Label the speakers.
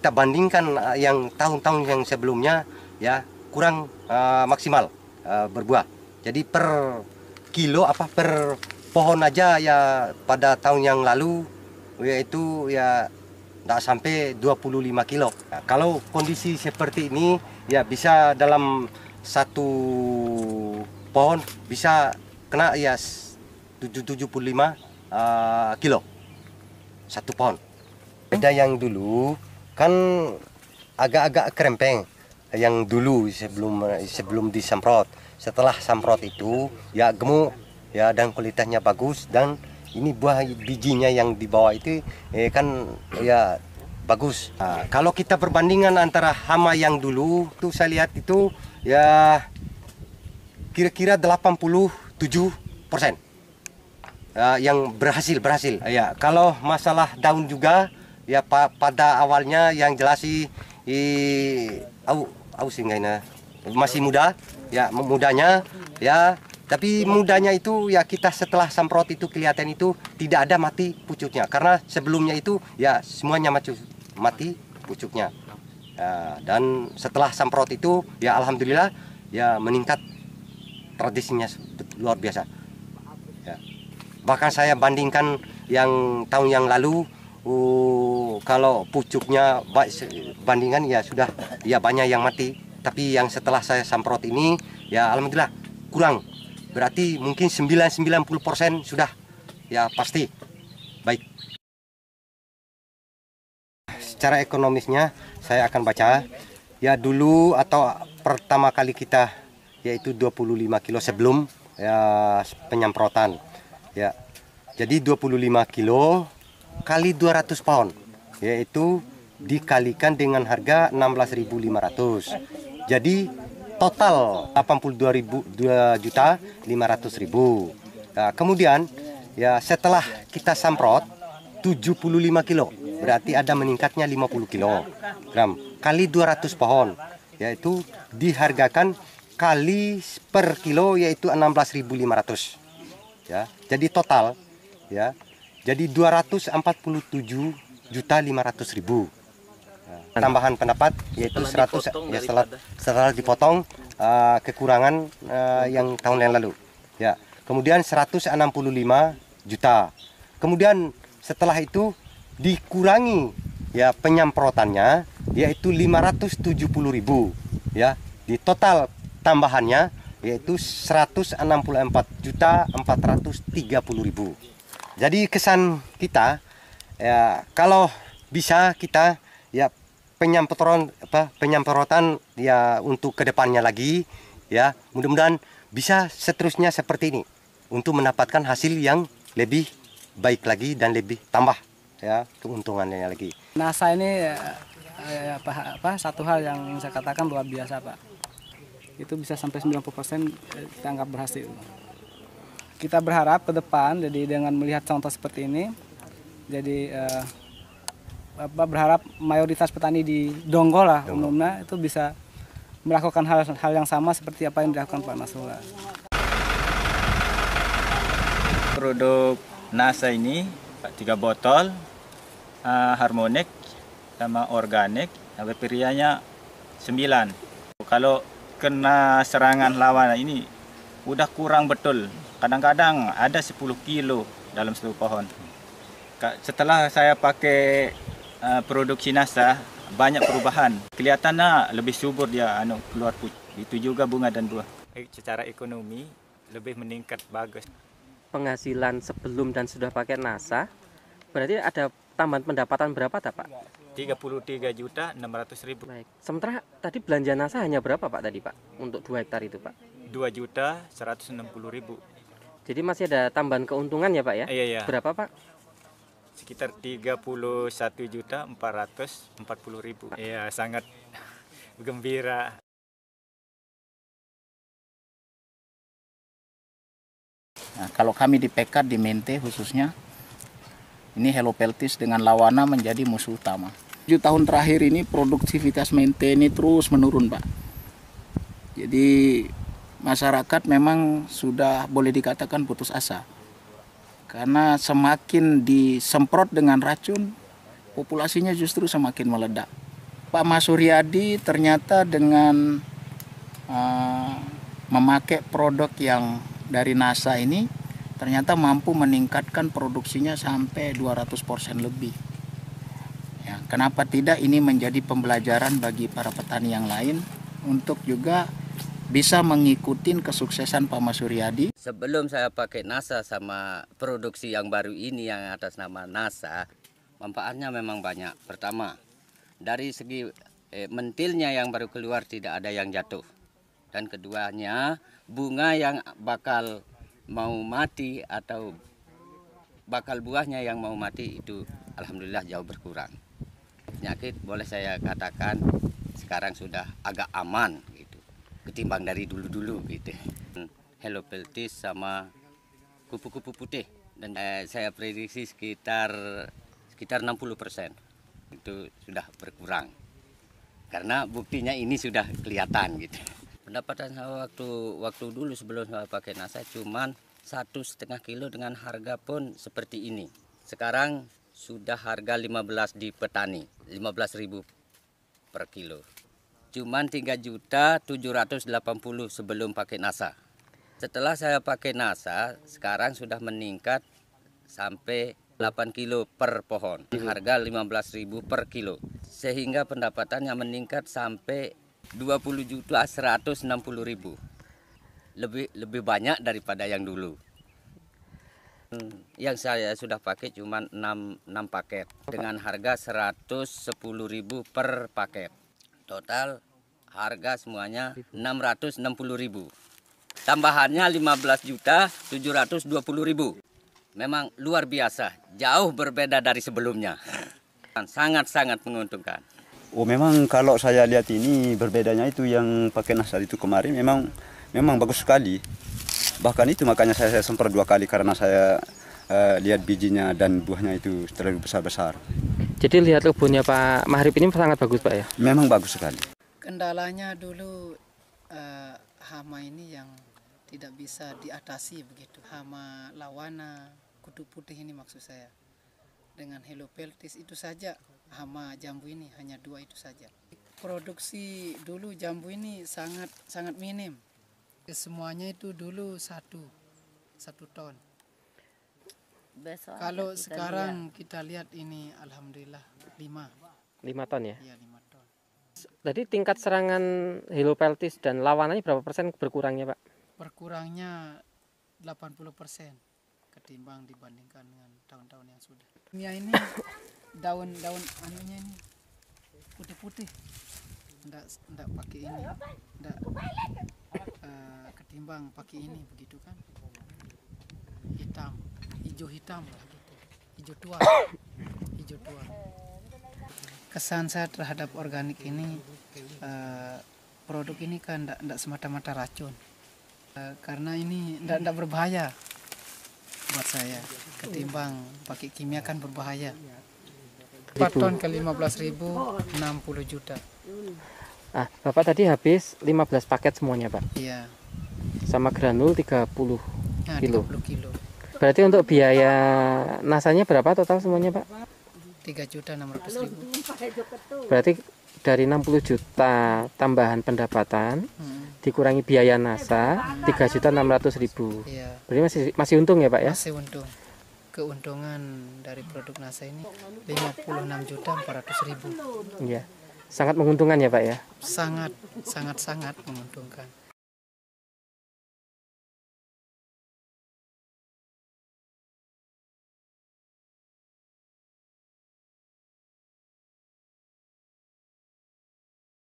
Speaker 1: kita bandingkan eh, yang tahun-tahun yang sebelumnya ya kurang uh, maksimal uh, berbuah. Jadi per kilo apa per pohon aja ya pada tahun yang lalu yaitu ya tidak sampai 25 kilo. Nah, kalau kondisi seperti ini ya bisa dalam satu pohon bisa kena ya 775 uh, kilo satu pohon. Beda yang dulu kan agak-agak kerempeng yang dulu sebelum sebelum disemprot. Setelah semprot itu ya gemuk ya dan kualitasnya bagus dan ini buah bijinya yang dibawa itu eh, kan ya bagus. Nah, kalau kita perbandingan antara hama yang dulu tuh saya lihat itu ya kira-kira 87 persen uh, yang berhasil berhasil. Ya kalau masalah daun juga ya pa, pada awalnya yang jelas sih au au singgaina masih muda ya mudanya ya tapi mudanya itu ya kita setelah semprot itu kelihatan itu tidak ada mati pucuknya karena sebelumnya itu ya semuanya mati, mati pucuknya ya, dan setelah semprot itu ya alhamdulillah ya meningkat tradisinya luar biasa ya. bahkan saya bandingkan yang tahun yang lalu uh, kalau pucuknya bandingan ya sudah ya banyak yang mati tapi yang setelah saya samprot ini ya alhamdulillah kurang berarti mungkin 9 90% sudah ya pasti baik secara ekonomisnya saya akan baca ya dulu atau pertama kali kita yaitu 25 kilo sebelum ya penyemprotan ya jadi 25 kilo kali 200 pound yaitu dikalikan dengan harga 16.500 jadi total juta ratus nah, kemudian ya setelah kita semprot 75 kilo berarti ada meningkatnya 50 kilogram kali 200 pohon yaitu dihargakan kali per kilo yaitu 16.500 ya jadi total ya jadi 247 juta 500 ribu. Nah, tambahan pendapat yaitu setelah 100 ya setelah, setelah dipotong uh, kekurangan uh, yang tahun yang lalu. Ya. Kemudian 165 juta. Kemudian setelah itu dikurangi ya penyemprotannya yaitu ribu. ya. Di total tambahannya yaitu 164 juta 430 ribu. Jadi kesan kita ya kalau bisa kita ya penyamperan apa penyamperotan ya untuk kedepannya lagi ya mudah-mudahan bisa seterusnya seperti ini untuk mendapatkan hasil yang lebih baik lagi dan lebih tambah ya keuntungannya lagi.
Speaker 2: NASA ini ya, apa, apa satu hal yang saya katakan luar biasa pak. Itu bisa sampai 90% kita anggap berhasil kita berharap ke depan jadi dengan melihat contoh seperti ini jadi uh, apa berharap mayoritas petani di Donggola, umumnya itu bisa melakukan hal-hal yang sama seperti apa yang dilakukan Pak Nasrullah.
Speaker 3: Produk NASA ini tiga botol uh, harmonik sama organik berperianya sembilan. kalau kena serangan lawan ini udah kurang betul kadang-kadang ada 10 kilo dalam satu pohon setelah saya pakai uh, eh, produk Sinasa banyak perubahan kelihatannya lebih subur dia anu keluar itu juga bunga dan buah
Speaker 4: eh, secara ekonomi lebih meningkat bagus penghasilan sebelum dan sudah pakai NASA berarti ada tambahan pendapatan berapa tak Pak
Speaker 3: 33 juta 600 ribu Baik.
Speaker 4: sementara tadi belanja NASA hanya berapa Pak tadi Pak untuk 2 hektar itu Pak
Speaker 3: 2 juta 160
Speaker 4: ribu jadi masih ada tambahan keuntungan ya Pak ya? Iya, iya. Berapa Pak?
Speaker 3: Sekitar 31 juta 440 ribu. Iya, sangat
Speaker 1: gembira.
Speaker 3: Nah, kalau kami di Pekat, di Mente khususnya, ini Hello Peltis dengan Lawana menjadi musuh utama. 7 tahun terakhir ini produktivitas Mente ini terus menurun Pak. Jadi masyarakat memang sudah boleh dikatakan putus asa. Karena semakin disemprot dengan racun, populasinya justru semakin meledak. Pak Mas Suryadi ternyata dengan uh, memakai produk yang dari NASA ini ternyata mampu meningkatkan produksinya sampai 200% lebih. Ya, kenapa tidak ini menjadi pembelajaran bagi para petani yang lain untuk juga bisa mengikuti kesuksesan Pak Mas Suryadi?
Speaker 2: Sebelum saya pakai NASA sama produksi yang baru ini yang atas nama NASA, manfaatnya memang banyak. Pertama, dari segi eh, mentilnya yang baru keluar tidak ada yang jatuh. Dan keduanya, bunga yang bakal mau mati atau bakal buahnya yang mau mati itu alhamdulillah jauh berkurang. Penyakit boleh saya katakan sekarang sudah agak aman ketimbang dari dulu-dulu gitu. Hmm. Hello Peltis sama kupu-kupu putih dan eh, saya prediksi sekitar sekitar 60 persen itu sudah berkurang karena buktinya ini sudah kelihatan gitu pendapatan saya waktu waktu dulu sebelum saya pakai nasa cuma satu setengah kilo dengan harga pun seperti ini sekarang sudah harga 15 di petani 15.000 per kilo cuman 3 juta 780 sebelum pakai NASA. Setelah saya pakai NASA, sekarang sudah meningkat sampai 8 kilo per pohon. Mhm. Harga ribu per kilo. Sehingga pendapatannya meningkat sampai 20 juta 160 ribu. Lebih lebih banyak daripada yang dulu. Hmm, yang saya sudah pakai cuma 6, 6 paket dengan harga ribu per paket. Total harga semuanya 660.000. Tambahannya 15 juta 720.000. Memang luar biasa, jauh berbeda dari sebelumnya. Sangat-sangat menguntungkan.
Speaker 3: Oh memang kalau saya lihat ini berbedanya itu yang pakai nasar itu kemarin memang memang bagus sekali. Bahkan itu makanya saya, saya dua kali karena saya uh, lihat bijinya dan buahnya itu terlalu
Speaker 4: besar-besar. Jadi lihat kebunnya Pak Mahrib ini sangat bagus Pak ya? Memang bagus sekali.
Speaker 5: Kendalanya dulu uh, hama ini yang tidak bisa diatasi begitu. Hama lawana, kutu putih ini maksud saya. Dengan helopeltis itu saja hama jambu ini hanya dua itu saja. Produksi dulu jambu ini sangat sangat minim. Semuanya itu dulu satu satu ton besok kalau kita sekarang lihat. kita lihat ini alhamdulillah 5
Speaker 4: 5 ton ya? Iya 5 ton. Jadi tingkat serangan helopeltis dan lawanannya berapa persen berkurangnya, Pak?
Speaker 5: Berkurangnya 80 persen ketimbang dibandingkan dengan daun-daun yang sudah. Ya ini daun-daun anunya ini putih-putih. Enggak -putih. pakai ini. Enggak uh, eh, ketimbang pakai ini begitu kan hijau hitam lah gitu. Hijau tua. hijau tua. Kesan saya terhadap organik ini uh, produk ini kan tidak semata-mata racun. Uh, karena ini tidak berbahaya
Speaker 4: buat saya ketimbang
Speaker 5: pakai kimia kan berbahaya. 4 ton ke 15 ribu 60 juta.
Speaker 4: Ah, Bapak tadi habis 15 paket semuanya, Pak. Iya. Sama granul 30 nah,
Speaker 5: kilo, nah, 30 kilo.
Speaker 4: Berarti untuk biaya nasanya berapa total semuanya Pak?
Speaker 5: 3 juta 600 ribu. Berarti
Speaker 4: dari 60 juta tambahan pendapatan hmm. dikurangi biaya NASA 3 juta 600 ribu. Iya. Berarti masih masih untung ya Pak ya? Masih
Speaker 5: untung. Keuntungan dari produk NASA ini 56 juta 400 ribu. Iya.
Speaker 4: Sangat menguntungkan ya Pak ya?
Speaker 5: Sangat,
Speaker 1: sangat-sangat menguntungkan.